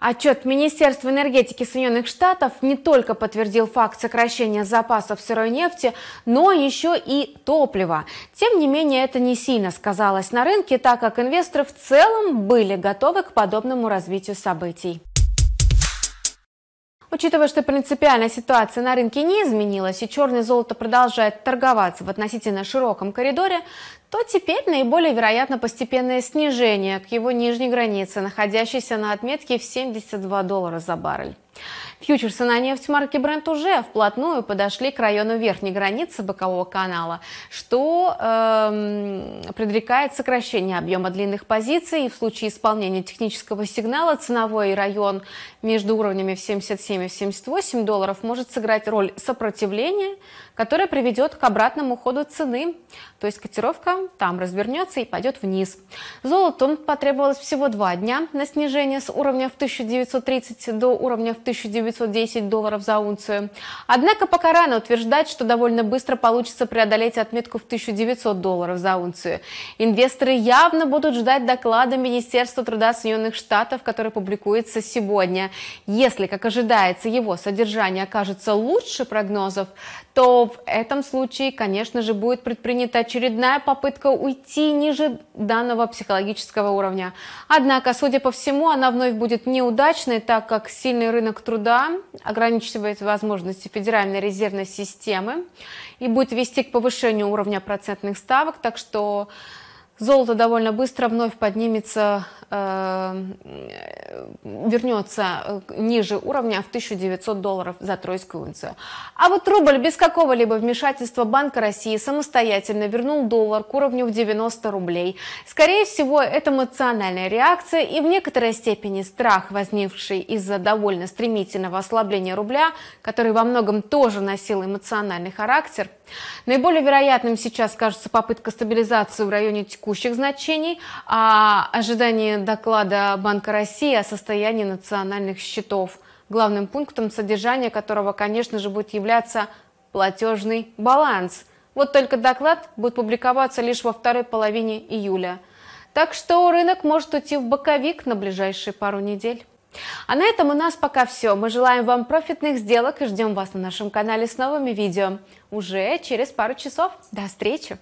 Отчет Министерства энергетики Соединенных Штатов не только подтвердил факт сокращения запасов сырой нефти, но еще и топлива. Тем не менее, это не сильно сказалось на рынке, так как инвесторы в целом были готовы к подобному развитию событий. Учитывая, что принципиальная ситуация на рынке не изменилась и черное золото продолжает торговаться в относительно широком коридоре, то теперь наиболее вероятно постепенное снижение к его нижней границе, находящейся на отметке в 72 доллара за баррель. Фьючерсы на нефть марки Brent уже вплотную подошли к району верхней границы бокового канала, что э, предрекает сокращение объема длинных позиций. И в случае исполнения технического сигнала ценовой район между уровнями в 77 и 78 долларов может сыграть роль сопротивления, которое приведет к обратному ходу цены. То есть котировка там развернется и пойдет вниз. Золоту потребовалось всего два дня на снижение с уровня в 1930 до уровня в 1900 910 долларов за унцию. Однако пока рано утверждать, что довольно быстро получится преодолеть отметку в 1900 долларов за унцию. Инвесторы явно будут ждать доклада Министерства труда Соединенных Штатов, который публикуется сегодня. Если, как ожидается, его содержание окажется лучше прогнозов, то в этом случае, конечно же, будет предпринята очередная попытка уйти ниже данного психологического уровня. Однако, судя по всему, она вновь будет неудачной, так как сильный рынок труда ограничивает возможности Федеральной резервной системы и будет вести к повышению уровня процентных ставок, так что золото довольно быстро вновь поднимется Э, вернется э, ниже уровня в 1900 долларов за тройскую унцию. А вот рубль без какого-либо вмешательства Банка России самостоятельно вернул доллар к уровню в 90 рублей. Скорее всего, это эмоциональная реакция и в некоторой степени страх, возникший из-за довольно стремительного ослабления рубля, который во многом тоже носил эмоциональный характер. Наиболее вероятным сейчас кажется попытка стабилизации в районе текущих значений, а ожидание доклада Банка России о состоянии национальных счетов, главным пунктом содержания которого, конечно же, будет являться платежный баланс. Вот только доклад будет публиковаться лишь во второй половине июля. Так что рынок может уйти в боковик на ближайшие пару недель. А на этом у нас пока все. Мы желаем вам профитных сделок и ждем вас на нашем канале с новыми видео уже через пару часов. До встречи!